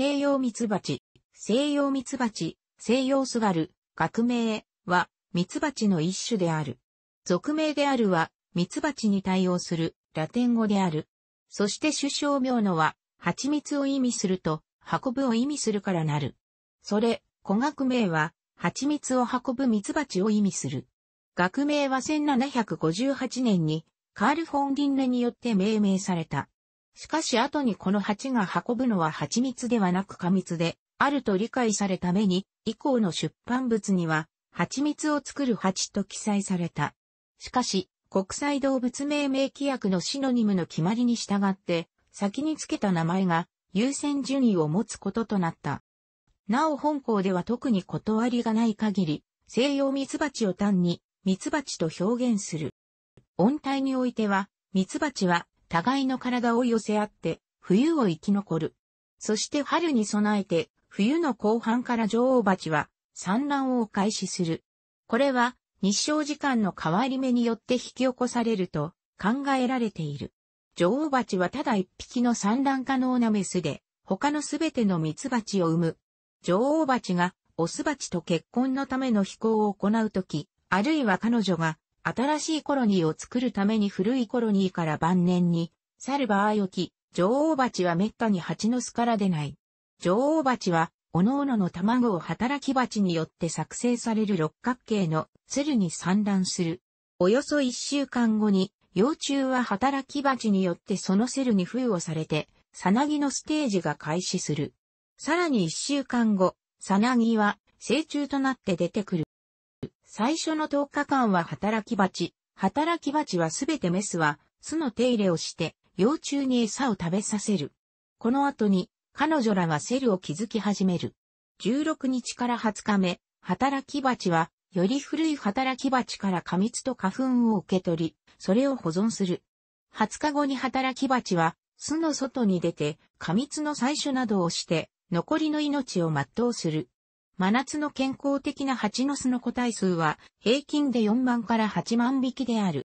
西洋ミツバチ、西洋ミツバチ、西洋すがる、学名は、ミツバチの一種である。俗名であるは、ミツバチに対応する、ラテン語である。そして首相名のは、蜂蜜を意味すると、運ぶを意味するからなる。それ、古学名は、蜂蜜を運ぶミツバチを意味する。学名は1758年に、カール・フォン・リンネによって命名された。しかし後にこの蜂が運ぶのは蜂蜜ではなく過蜜で、あると理解されために、以降の出版物には、蜂蜜を作る蜂と記載された。しかし、国際動物命名規約のシノニムの決まりに従って、先につけた名前が優先順位を持つこととなった。なお本校では特に断りがない限り、西洋蜜蜂を単に蜜蜂と表現する。音体においては、蜜蜂は互いの体を寄せ合って、冬を生き残る。そして春に備えて、冬の後半から女王蜂は産卵を開始する。これは日照時間の変わり目によって引き起こされると考えられている。女王蜂はただ一匹の産卵可能なメスで、他のすべての蜜蜂を産む。女王蜂がオス蜂と結婚のための飛行を行うとき、あるいは彼女が新しいコロニーを作るために古いコロニーから晩年に、サル場ーよき、女王蜂は滅多に蜂の巣から出ない。女王蜂は、各々の卵を働き蜂によって作成される六角形の鶴に産卵する。およそ一週間後に、幼虫は働き蜂によってそのセルに封をされて、さなぎのステージが開始する。さらに一週間後、さなぎは成虫となって出てくる。最初の10日間は働き蜂。働き蜂はすべてメスは巣の手入れをして幼虫に餌を食べさせる。この後に彼女らがセルを築き始める。16日から20日目、働き蜂はより古い働き蜂から過密と花粉を受け取り、それを保存する。20日後に働き蜂は巣の外に出て過密の採取などをして残りの命を全うする。真夏の健康的な蜂の巣の個体数は平均で4万から8万匹である。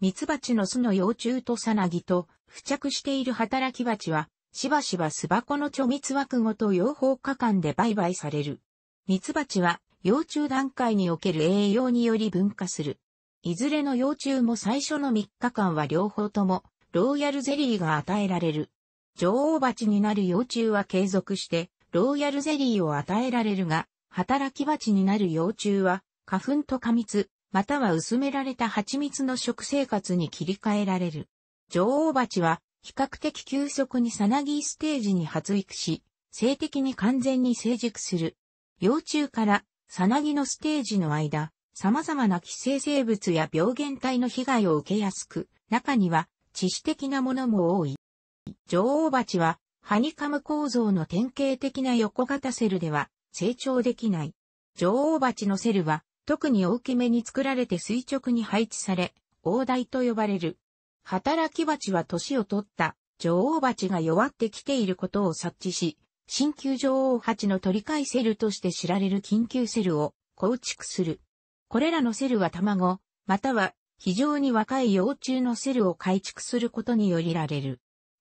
蜜蜂の巣の幼虫とさなぎと付着している働き蜂は、しばしば巣箱の貯蜜枠ごと養蜂果間で売買される。蜜蜂は幼虫段階における栄養により分化する。いずれの幼虫も最初の3日間は両方ともローヤルゼリーが与えられる。女王蜂になる幼虫は継続してローヤルゼリーを与えられるが、働き蜂になる幼虫は、花粉と過密、または薄められた蜂蜜の食生活に切り替えられる。女王蜂は、比較的急速にサナギーステージに発育し、性的に完全に成熟する。幼虫からサナギのステージの間、様々な寄生生物や病原体の被害を受けやすく、中には致死的なものも多い。女王蜂はハニカム構造の典型的な横型セルでは成長できない。女王蜂のセルは特に大きめに作られて垂直に配置され、大台と呼ばれる。働き蜂は年を取った女王蜂が弱ってきていることを察知し、新旧女王蜂の取り替えセルとして知られる緊急セルを構築する。これらのセルは卵、または非常に若い幼虫のセルを改築することによりられる。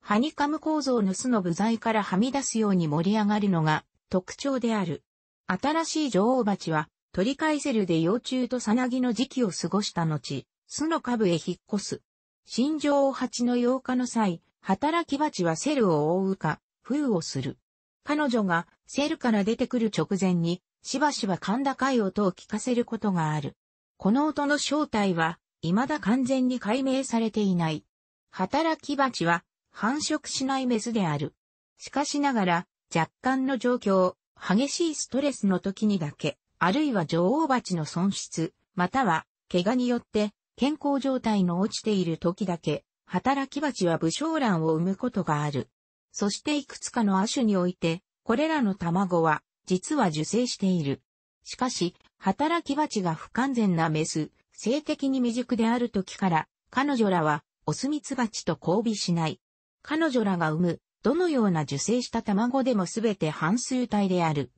ハニカム構造の巣の部材からはみ出すように盛り上がるのが特徴である。新しい女王蜂は、取り返せるで幼虫とさなぎの時期を過ごした後、巣の下部へ引っ越す。新女王蜂の8日の際、働き蜂はセルを覆うか、封をする。彼女がセルから出てくる直前に、しばしば噛んだかい音を聞かせることがある。この音の正体は、未だ完全に解明されていない。働き蜂は、繁殖しないメスである。しかしながら、若干の状況、激しいストレスの時にだけ、あるいは女王蜂の損失、または、怪我によって、健康状態の落ちている時だけ、働き蜂は武将卵を産むことがある。そしていくつかの亜種において、これらの卵は、実は受精している。しかし、働き蜂が不完全なメス、性的に未熟である時から、彼女らは、オスミツバチと交尾しない。彼女らが産む、どのような受精した卵でもすべて半数体である。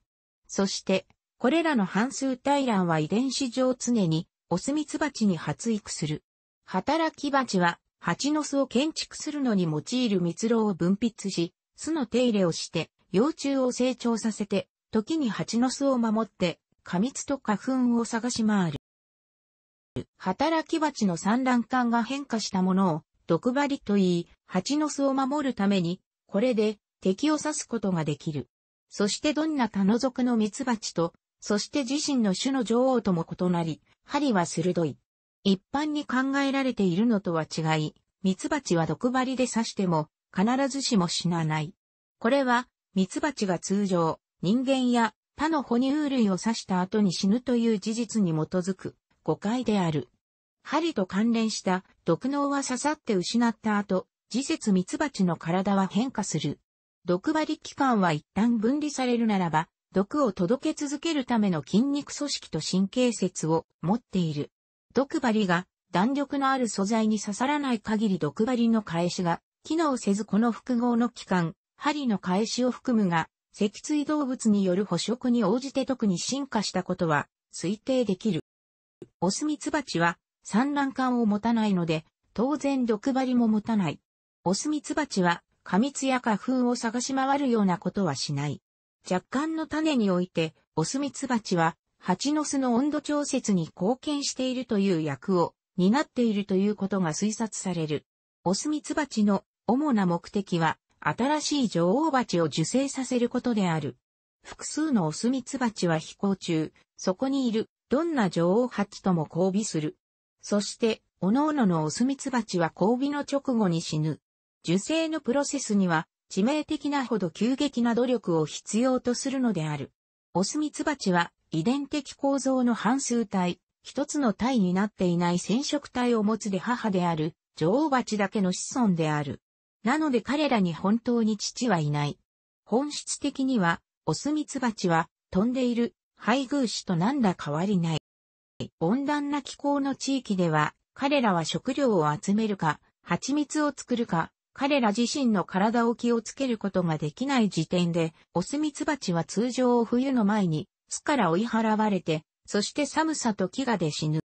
そして、これらの半数体卵は遺伝子上常に、オスミツバチに発育する。働き蜂は、蜂の巣を建築するのに用いる蜜蝋を分泌し、巣の手入れをして、幼虫を成長させて、時に蜂の巣を守って、過密と花粉を探し回る。働き蜂の産卵管が変化したものを、毒針と言い、蜂の巣を守るために、これで敵を刺すことができる。そしてどんな他の族のミツバチと、そして自身の種の女王とも異なり、針は鋭い。一般に考えられているのとは違い、ミツバチは毒針で刺しても、必ずしも死なない。これは、ミツバチが通常、人間や他の哺乳類を刺した後に死ぬという事実に基づく誤解である。針と関連した毒脳は刺さって失った後、次節蜜蜂の体は変化する。毒針器官は一旦分離されるならば、毒を届け続けるための筋肉組織と神経節を持っている。毒針が弾力のある素材に刺さらない限り毒針の返しが機能せずこの複合の器官、針の返しを含むが、脊椎動物による捕食に応じて特に進化したことは推定できる。オスミツバチは産卵管を持たないので、当然毒針も持たない。オスミツバチは過密や花粉を探し回るようなことはしない。若干の種において、オスミツバチは蜂の巣の温度調節に貢献しているという役を担っているということが推察される。オスミツバチの主な目的は、新しい女王蜂を受精させることである。複数のオスミツバチは飛行中、そこにいる、どんな女王蜂とも交尾する。そして、各々のオスミツバチは交尾の直後に死ぬ。受精のプロセスには致命的なほど急激な努力を必要とするのである。オスミツバチは遺伝的構造の半数体、一つの体になっていない染色体を持つで母である女王蜂だけの子孫である。なので彼らに本当に父はいない。本質的には、オスミツバチは飛んでいる配偶種と何ら変わりない。温暖な気候の地域では、彼らは食料を集めるか、蜂蜜を作るか、彼ら自身の体を気をつけることができない時点で、オスミツバチは通常冬の前に巣から追い払われて、そして寒さと飢餓で死ぬ。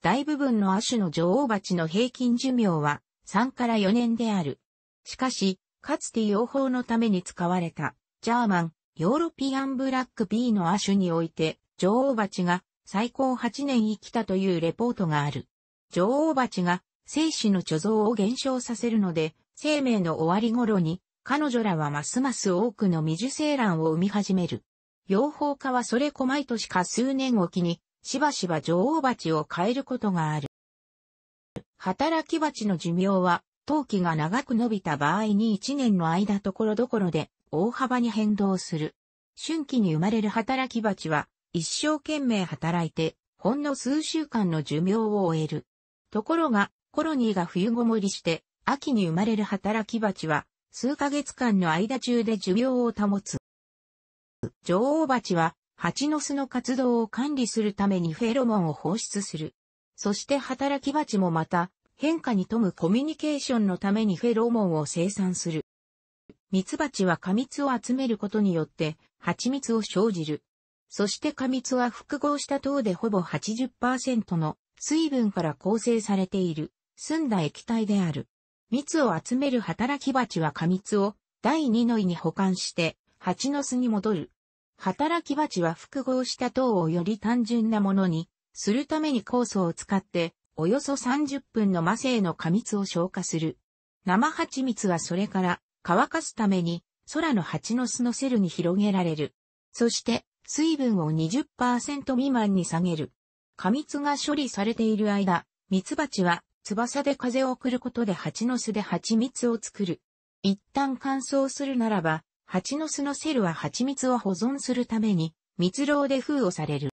大部分の亜種の女王蜂の平均寿命は3から4年である。しかし、かつて養蜂のために使われた、ジャーマン、ヨーロピアンブラック B の亜種において、女王蜂が最高8年生きたというレポートがある。女王蜂が精子の貯蔵を減少させるので、生命の終わり頃に、彼女らはますます多くの未受精卵を産み始める。養蜂家はそれこ毎年か数年おきに、しばしば女王蜂を変えることがある。働き蜂の寿命は、陶器が長く伸びた場合に1年の間ところどころで大幅に変動する。春季に生まれる働き蜂は一生懸命働いて、ほんの数週間の寿命を終える。ところが、コロニーが冬ごもりして、秋に生まれる働き蜂は、数ヶ月間の間中で寿命を保つ。女王蜂は、蜂の巣の活動を管理するためにフェロモンを放出する。そして働き蜂もまた、変化に富むコミュニケーションのためにフェロモンを生産する。蜜蜂は過蜜を集めることによって、蜂蜜を生じる。そして過蜜は複合した糖でほぼ80%の水分から構成されている。澄んだ液体である。蜜を集める働き蜂は過蜜を第二の胃に保管して蜂の巣に戻る。働き蜂は複合した糖をより単純なものにするために酵素を使っておよそ30分の魔性の過蜜を消化する。生蜂蜜はそれから乾かすために空の蜂の巣のセルに広げられる。そして水分を20%未満に下げる。過蜜が処理されている間、蜜蜂は翼で風を送ることで蜂の巣で蜂蜜を作る。一旦乾燥するならば、蜂の巣のセルは蜂蜜を保存するために、蜜蝋で封をされる。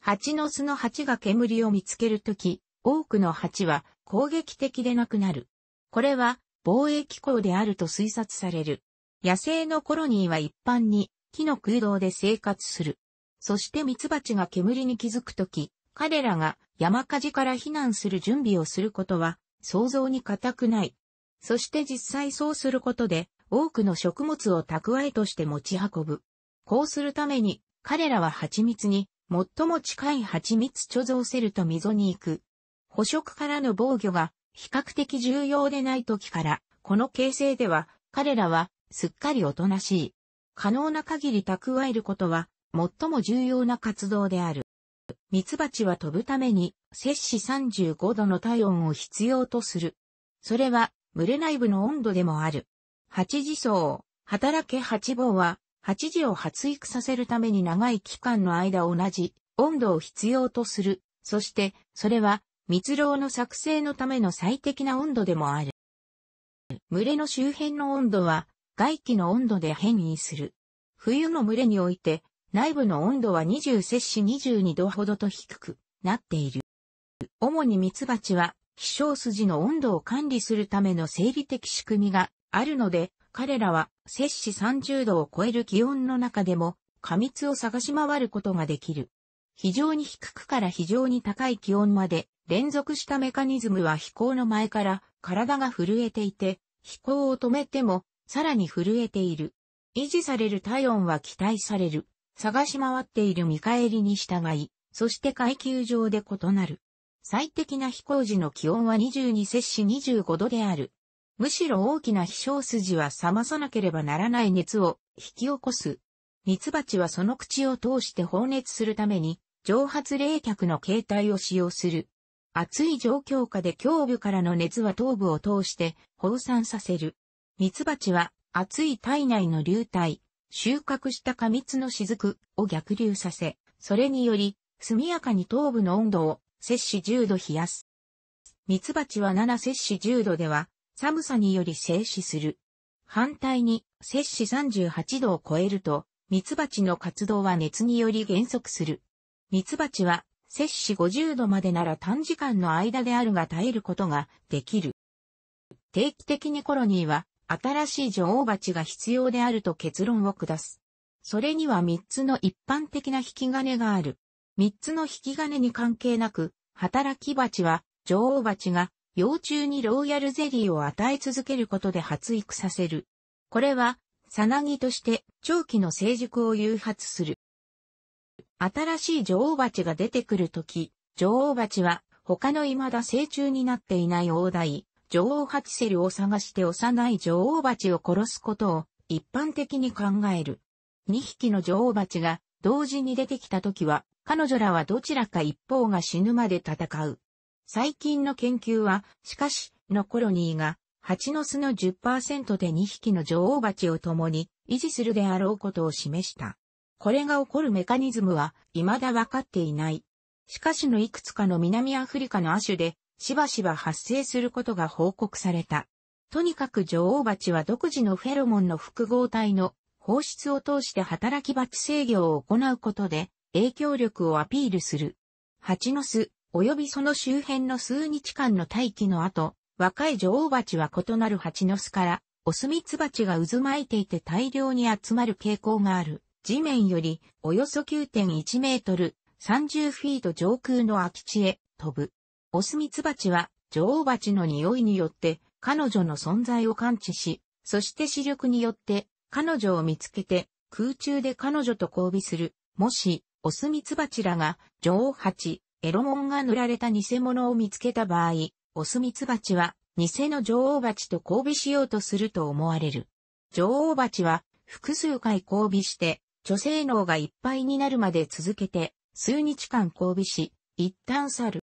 蜂の巣の蜂が煙を見つけるとき、多くの蜂は攻撃的でなくなる。これは防衛機構であると推察される。野生のコロニーは一般に木の空洞で生活する。そして蜜蜂が煙に気づくとき、彼らが山火事から避難する準備をすることは想像に難くない。そして実際そうすることで多くの食物を蓄えとして持ち運ぶ。こうするために彼らは蜂蜜に最も近い蜂蜜貯蔵セルと溝に行く。捕食からの防御が比較的重要でない時から、この形成では彼らはすっかりおとなしい。可能な限り蓄えることは最も重要な活動である。蜜蜂は飛ぶために、摂氏35度の体温を必要とする。それは、群れ内部の温度でもある。八時層、働け八房は、八時を発育させるために長い期間の間同じ温度を必要とする。そして、それは、蜜蝋の作成のための最適な温度でもある。群れの周辺の温度は、外気の温度で変異する。冬の群れにおいて、内部の温度は20摂氏22度ほどと低くなっている。主にミツバチは、飛翔筋の温度を管理するための生理的仕組みがあるので、彼らは摂氏30度を超える気温の中でも、過密を探し回ることができる。非常に低くから非常に高い気温まで連続したメカニズムは飛行の前から体が震えていて、飛行を止めてもさらに震えている。維持される体温は期待される。探し回っている見返りに従い、そして階級上で異なる。最適な飛行時の気温は22摂氏25度である。むしろ大きな飛翔筋は冷まさなければならない熱を引き起こす。蜜蜂はその口を通して放熱するために、蒸発冷却の形態を使用する。暑い状況下で胸部からの熱は頭部を通して放散させる。蜜蜂は暑い体内の流体、収穫した過密の雫を逆流させ、それにより、速やかに頭部の温度を摂氏10度冷やす。蜜蜂は7摂氏10度では、寒さにより静止する。反対に、摂氏38度を超えると、蜜蜂の活動は熱により減速する。蜜蜂は、摂氏50度までなら短時間の間であるが耐えることができる。定期的にコロニーは新しい女王蜂が必要であると結論を下す。それには三つの一般的な引き金がある。三つの引き金に関係なく、働き蜂は女王蜂が幼虫にローヤルゼリーを与え続けることで発育させる。これは、さなぎとして長期の成熟を誘発する。新しい女王蜂が出てくるとき、女王蜂は他の未だ成虫になっていない王台、女王ハチセルを探して幼い女王蜂を殺すことを一般的に考える。2匹の女王蜂が同時に出てきた時は、彼女らはどちらか一方が死ぬまで戦う。最近の研究は、しかし、のコロニーが、蜂の巣の10%で2匹の女王蜂を共に維持するであろうことを示した。これが起こるメカニズムは未だ分かっていない。しかしのいくつかの南アフリカの亜種でしばしば発生することが報告された。とにかく女王蜂は独自のフェロモンの複合体の放出を通して働き蜂制御を行うことで影響力をアピールする。蜂の巣、及びその周辺の数日間の待機の後、若い女王蜂は異なる蜂の巣から、オスミツバチが渦巻いていて大量に集まる傾向がある。地面よりおよそ9.1メートル、30フィート上空の空き地へ飛ぶ。オスミツバチは女王蜂の匂いによって彼女の存在を感知し、そして視力によって彼女を見つけて空中で彼女と交尾する。もし、オスミツバチらが女王蜂、エロモンが塗られた偽物を見つけた場合、オスミツバチは偽の女王蜂と交尾しようとすると思われる。女王蜂は複数回交尾して、女性脳がいっぱいになるまで続けて、数日間交尾し、一旦去る。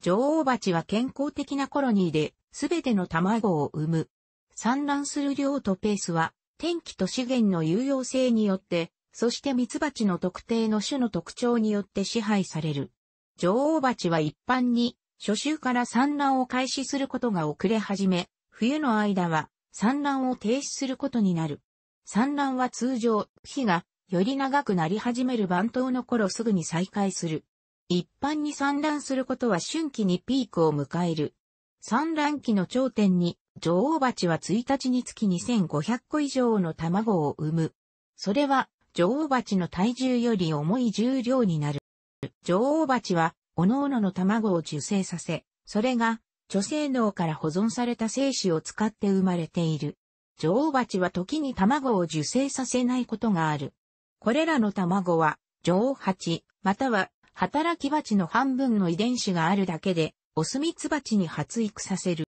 女王蜂は健康的なコロニーで、すべての卵を産む。産卵する量とペースは、天気と資源の有用性によって、そして蜜蜂の特定の種の特徴によって支配される。女王蜂は一般に、初秋から産卵を開始することが遅れ始め、冬の間は産卵を停止することになる。産卵は通常、日がより長くなり始める晩冬の頃すぐに再開する。一般に産卵することは春季にピークを迎える。産卵期の頂点に、女王蜂は1日につき2500個以上の卵を産む。それは、女王蜂の体重より重い重量になる。女王蜂は、おのおのの卵を受精させ、それが、女性脳から保存された精子を使って生まれている。女王蜂は時に卵を受精させないことがある。これらの卵は、女王蜂、または働き蜂の半分の遺伝子があるだけで、オスミツバチに発育させる。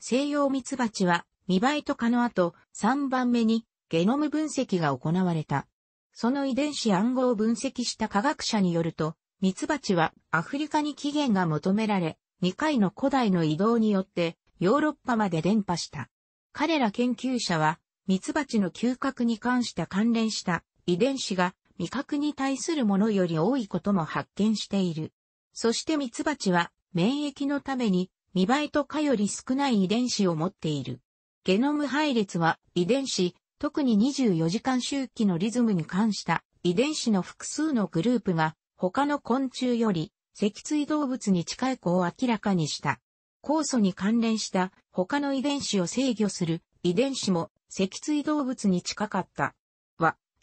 西洋ミツバチは、見倍とかの後、3番目に、ゲノム分析が行われた。その遺伝子暗号を分析した科学者によると、ミツバチはアフリカに起源が求められ、2回の古代の移動によってヨーロッパまで伝播した。彼ら研究者は、ミツバチの嗅覚に関した関連した遺伝子が味覚に対するものより多いことも発見している。そしてミツバチは免疫のために見栄えとかより少ない遺伝子を持っている。ゲノム配列は遺伝子、特に24時間周期のリズムに関した遺伝子の複数のグループが他の昆虫より脊椎動物に近い子を明らかにした。酵素に関連した他の遺伝子を制御する遺伝子も脊椎動物に近かった。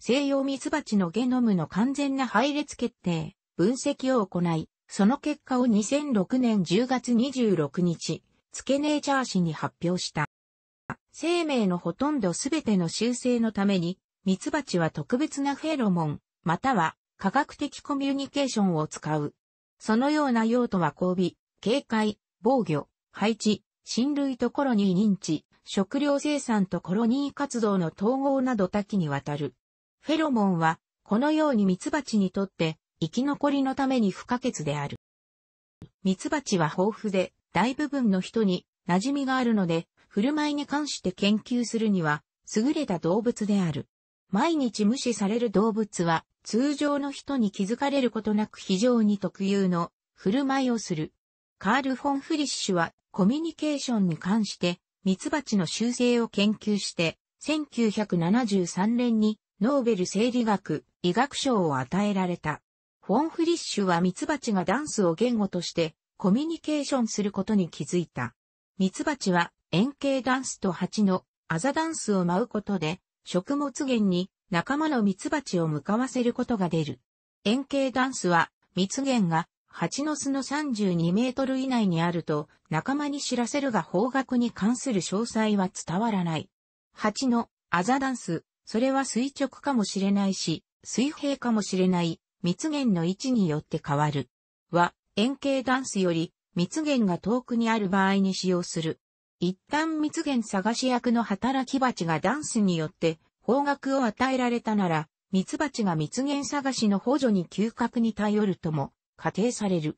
西洋ミツバチのゲノムの完全な配列決定、分析を行い、その結果を2006年10月26日、ツケネーチャー誌に発表した。生命のほとんどすべての修正のために、ミツバチは特別なフェロモン、または科学的コミュニケーションを使う。そのような用途は交尾、警戒、防御、配置、親類とコロニー認知、食料生産とコロニー活動の統合など多岐にわたる。フェロモンは、このようにミツバチにとって生き残りのために不可欠である。ミツバチは豊富で、大部分の人に馴染みがあるので、振る舞いに関して研究するには、優れた動物である。毎日無視される動物は、通常の人に気づかれることなく非常に特有の振る舞いをする。カール・フォン・フリッシュは、コミュニケーションに関して、ミツバチの習性を研究して、1973年にノーベル生理学、医学賞を与えられた。フォン・フリッシュはミツバチがダンスを言語としてコミュニケーションすることに気づいた。ミツバチは円形ダンスと蜂のアザダンスを舞うことで食物源に仲間のミツバチを向かわせることが出る。円形ダンスは蜜源が蜂の巣の32メートル以内にあると仲間に知らせるが方角に関する詳細は伝わらない。蜂のアザダンスそれは垂直かもしれないし、水平かもしれない、蜜源の位置によって変わる。は、円形ダンスより、蜜源が遠くにある場合に使用する。一旦蜜源探し役の働き蜂がダンスによって方角を与えられたなら、蜜蜂が蜜源探しの補助に嗅覚に頼るとも仮定される。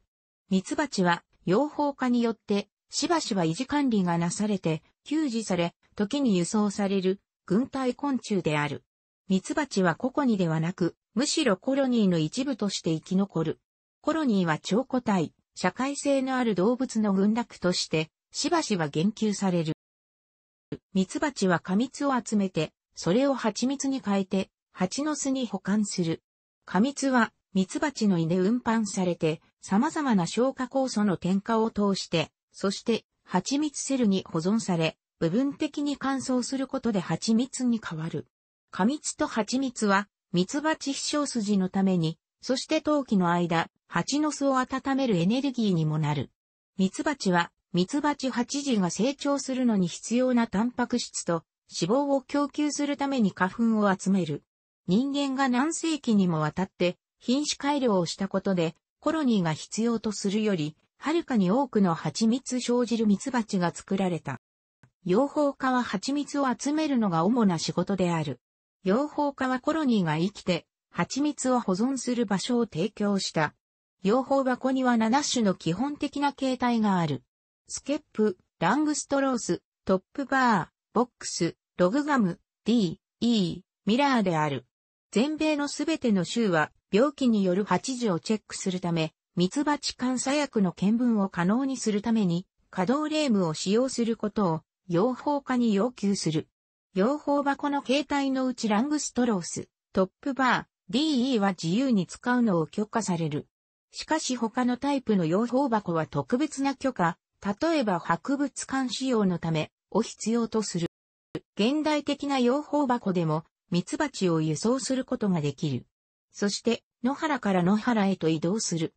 蜜蜂は養蜂家によってしばしば維持管理がなされて、給仕され、時に輸送される軍隊昆虫である。ミツバチは個々にではなく、むしろコロニーの一部として生き残る。コロニーは超個体、社会性のある動物の群落として、しばしば言及される。ミツバチは過密を集めて、それを蜂蜜に変えて、蜂の巣に保管する。過密は、ミツバチの胃で運搬されて、様々な消化酵素の添加を通して、そして、蜂蜜セルに保存され、部分的に乾燥することで蜂蜜に変わる。過蜜と蜂蜜は、蜜蜂飛翔筋のために、そして冬季の間、蜂の巣を温めるエネルギーにもなる。蜜蜂は、蜜蜂蜂時が成長するのに必要なタンパク質と脂肪を供給するために花粉を集める。人間が何世紀にもわたって品種改良をしたことで、コロニーが必要とするより、はるかに多くの蜂蜜生じる蜜蜂が作られた。養蜂家は蜂蜜を集めるのが主な仕事である。養蜂家はコロニーが生きて、蜂蜜を保存する場所を提供した。養蜂箱には7種の基本的な形態がある。スケップ、ラングストロース、トップバー、ボックス、ログガム、D、E、ミラーである。全米のすべての州は病気による蜂時をチェックするため、蜜蜂監査薬の見分を可能にするために、稼働レームを使用することを養蜂家に要求する。養蜂箱の形態のうちラングストロース、トップバー、DE は自由に使うのを許可される。しかし他のタイプの養蜂箱は特別な許可、例えば博物館使用のためを必要とする。現代的な養蜂箱でも蜜蜂を輸送することができる。そして野原から野原へと移動する。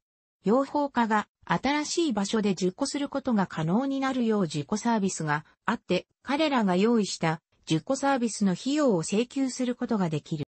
養蜂家が新しい場所で受講することが可能になるよう自己サービスがあって、彼らが用意した受講サービスの費用を請求することができる。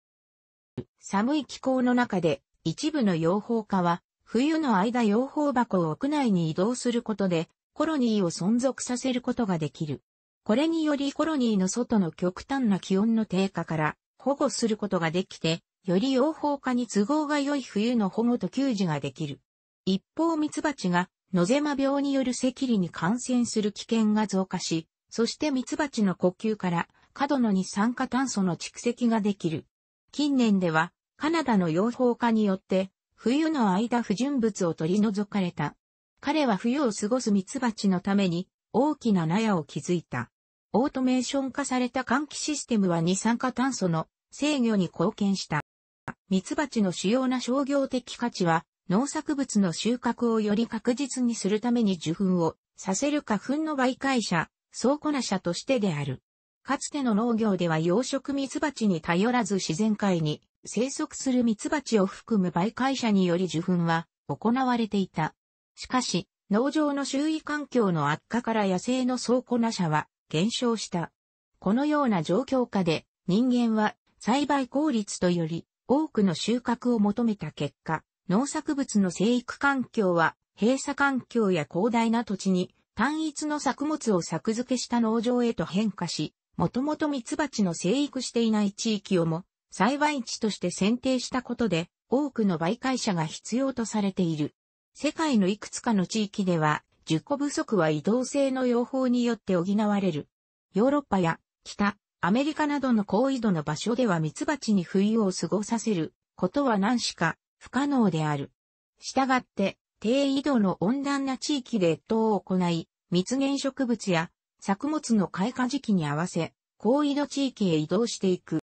寒い気候の中で一部の養蜂家は冬の間養蜂箱を屋内に移動することでコロニーを存続させることができる。これによりコロニーの外の極端な気温の低下から保護することができて、より養蜂家に都合が良い冬の保護と給仕ができる。一方蜜蜂が野ゼマ病による赤痢に感染する危険が増加し、そして蜜蜂の呼吸から過度の二酸化炭素の蓄積ができる。近年ではカナダの養蜂家によって冬の間不純物を取り除かれた。彼は冬を過ごす蜜蜂のために大きな納屋を築いた。オートメーション化された換気システムは二酸化炭素の制御に貢献した。バ蜂の主要な商業的価値は農作物の収穫をより確実にするために受粉をさせる花粉の媒介者、倉庫な者としてである。かつての農業では養殖蜜蜂に頼らず自然界に生息する蜜蜂を含む媒介者により受粉は行われていた。しかし、農場の周囲環境の悪化から野生の倉庫な者は減少した。このような状況下で人間は栽培効率とより多くの収穫を求めた結果、農作物の生育環境は、閉鎖環境や広大な土地に単一の作物を作付けした農場へと変化し、もともと蜜蜂の生育していない地域をも栽培地として選定したことで多くの媒介者が必要とされている。世界のいくつかの地域では、受個不足は移動性の養蜂によって補われる。ヨーロッパや北、アメリカなどの高緯度の場所では蜜蜂に冬を過ごさせることは何しか不可能である。したがって、低緯度の温暖な地域で越冬を行い、蜜源植物や作物の開花時期に合わせ、高緯度地域へ移動していく。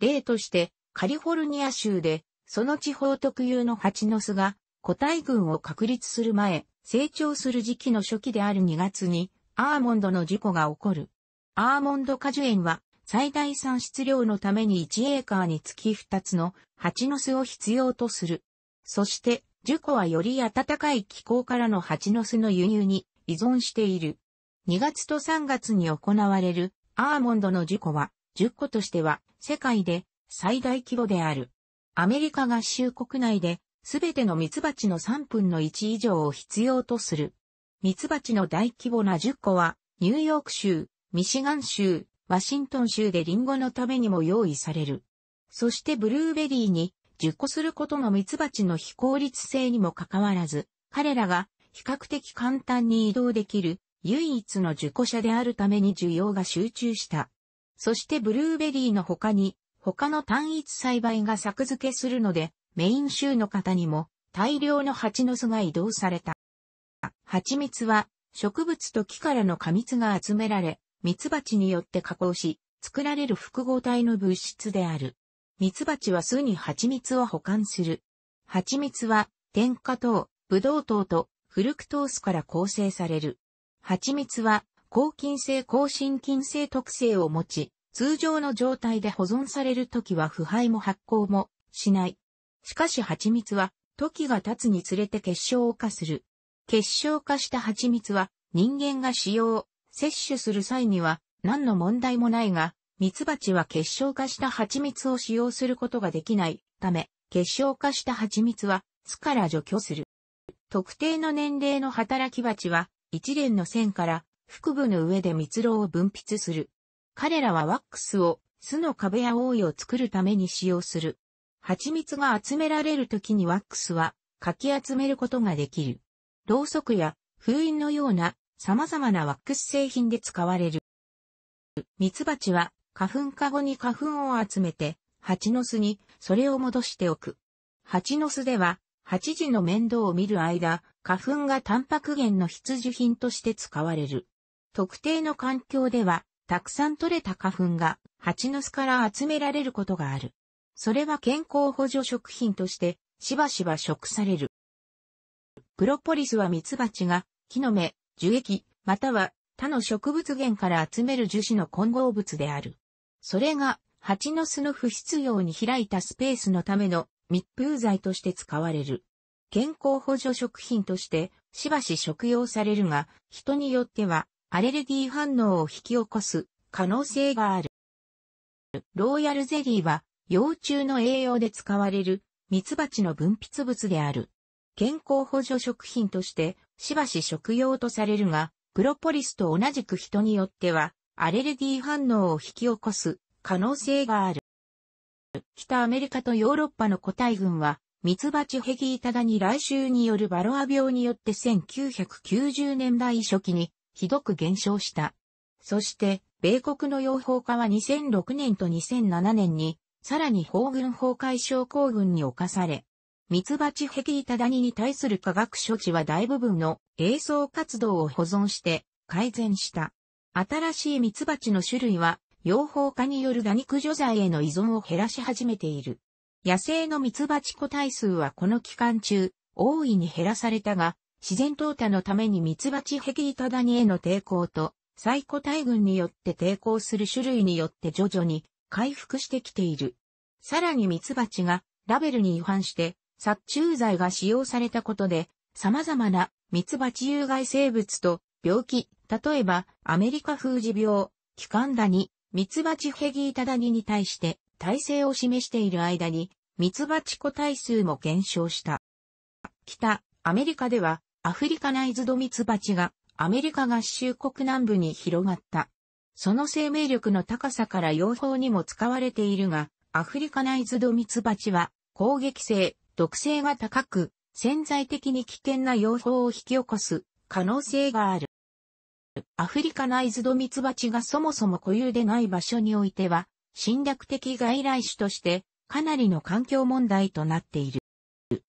例として、カリフォルニア州で、その地方特有の蜂の巣が、個体群を確立する前、成長する時期の初期である2月に、アーモンドの事故が起こる。アーモンド果樹園は、最大産出量のために1エーカーにつき2つの蜂の巣を必要とする。そして、樹湖はより暖かい気候からの蜂の巣の輸入に依存している。2月と3月に行われるアーモンドの樹湖は、樹湖としては世界で最大規模である。アメリカ合衆国内で、すべてのミツバチの3分の1以上を必要とする。ミツバチの大規模な10個は、ニューヨーク州、ミシガン州、ワシントン州でリンゴのためにも用意される。そしてブルーベリーに受個することのミツバチの非効率性にもかかわらず、彼らが比較的簡単に移動できる唯一の受個者であるために需要が集中した。そしてブルーベリーの他に他の単一栽培が作付けするのでメイン州の方にも大量の蜂の巣が移動された。蜂蜜は植物と木からの過密が集められ、蜜蜂によって加工し、作られる複合体の物質である。蜜蜂は巣に蜂蜜を保管する。蜂蜜は、添加糖、ブドウ糖とフルクトースから構成される。蜂蜜は、抗菌性抗心菌性特性を持ち、通常の状態で保存されるときは腐敗も発酵もしない。しかし蜂蜜は、時が経つにつれて結晶化する。結晶化した蜂蜜は、人間が使用、摂取する際には何の問題もないが、蜜蜂は結晶化した蜂蜜を使用することができないため、結晶化した蜂蜜は巣から除去する。特定の年齢の働き蜂は一連の線から腹部の上で蜜蝋を分泌する。彼らはワックスを巣の壁や覆いを作るために使用する。蜂蜜が集められる時にワックスはかき集めることができる。ろうそくや封印のような様々なワックス製品で使われる。蜜蜂は花粉かごに花粉を集めて、蜂の巣にそれを戻しておく。蜂の巣では、蜂時の面倒を見る間、花粉がタンパク源の必需品として使われる。特定の環境では、たくさん取れた花粉が蜂の巣から集められることがある。それは健康補助食品として、しばしば食される。プロポリスは蜜蜂が木の芽、樹液、または他の植物源から集める樹脂の混合物である。それが、蜂の巣の不必要に開いたスペースのための密封剤として使われる。健康補助食品としてしばし食用されるが、人によってはアレルギー反応を引き起こす可能性がある。ローヤルゼリーは幼虫の栄養で使われる蜜蜂の分泌物である。健康補助食品としてしばし食用とされるが、プロポリスと同じく人によっては、アレルギー反応を引き起こす可能性がある。北アメリカとヨーロッパの個体群は、ミツバチヘギイタダに来襲によるバロア病によって1990年代初期にひどく減少した。そして、米国の養蜂家は2006年と2007年に、さらに法軍崩壊症候群に侵され、ミツバチヘキイタダニに対する化学処置は大部分の映像活動を保存して改善した。新しいミツバチの種類は、養蜂化によるニ肉除剤への依存を減らし始めている。野生のミツバチ個体数はこの期間中、大いに減らされたが、自然淘汰のためにミツバチヘキイタダニへの抵抗と、最個体群によって抵抗する種類によって徐々に回復してきている。さらにミツバチがラベルに違反して殺虫剤が使用されたことで、様々な蜜蜂有害生物と病気、例えばアメリカ風磁病、カンダニ、蜜蜂ヘギータダニに対して耐性を示している間に、蜜蜂個体数も減少した。北、アメリカでは、アフリカナイズド蜜蜂が、アメリカ合衆国南部に広がった。その生命力の高さから養蜂にも使われているが、アフリカナイズドバ蜂は、攻撃性、毒性が高く、潜在的に危険な養蜂を引き起こす可能性がある。アフリカナイズドミツバチがそもそも固有でない場所においては、侵略的外来種としてかなりの環境問題となっている。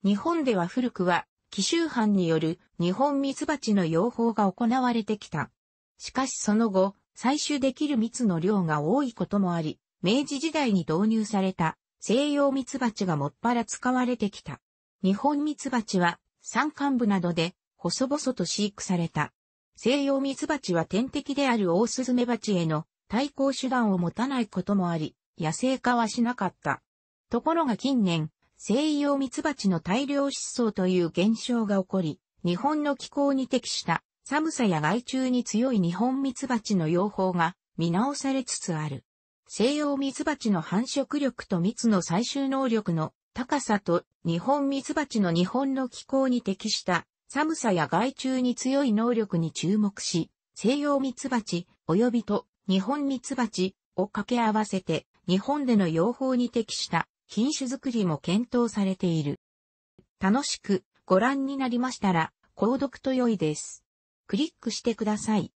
日本では古くは、奇襲犯による日本ミツバチの養蜂が行われてきた。しかしその後、採取できる蜜の量が多いこともあり、明治時代に導入された西洋蜜蜂がもっぱら使われてきた。日本蜜蜂は山間部などで細々と飼育された。西洋蜜蜂は天敵であるオオスズメバチへの対抗手段を持たないこともあり、野生化はしなかった。ところが近年、西洋蜜蜂の大量失踪という現象が起こり、日本の気候に適した寒さや害虫に強い日本蜜蜂の養蜂が見直されつつある。西洋ミツバチの繁殖力と蜜の採集能力の高さと日本ミツバチの日本の気候に適した寒さや害虫に強い能力に注目し、西洋ミツバチ及びと日本ミツバチを掛け合わせて日本での養蜂に適した品種作りも検討されている。楽しくご覧になりましたら購読と良いです。クリックしてください。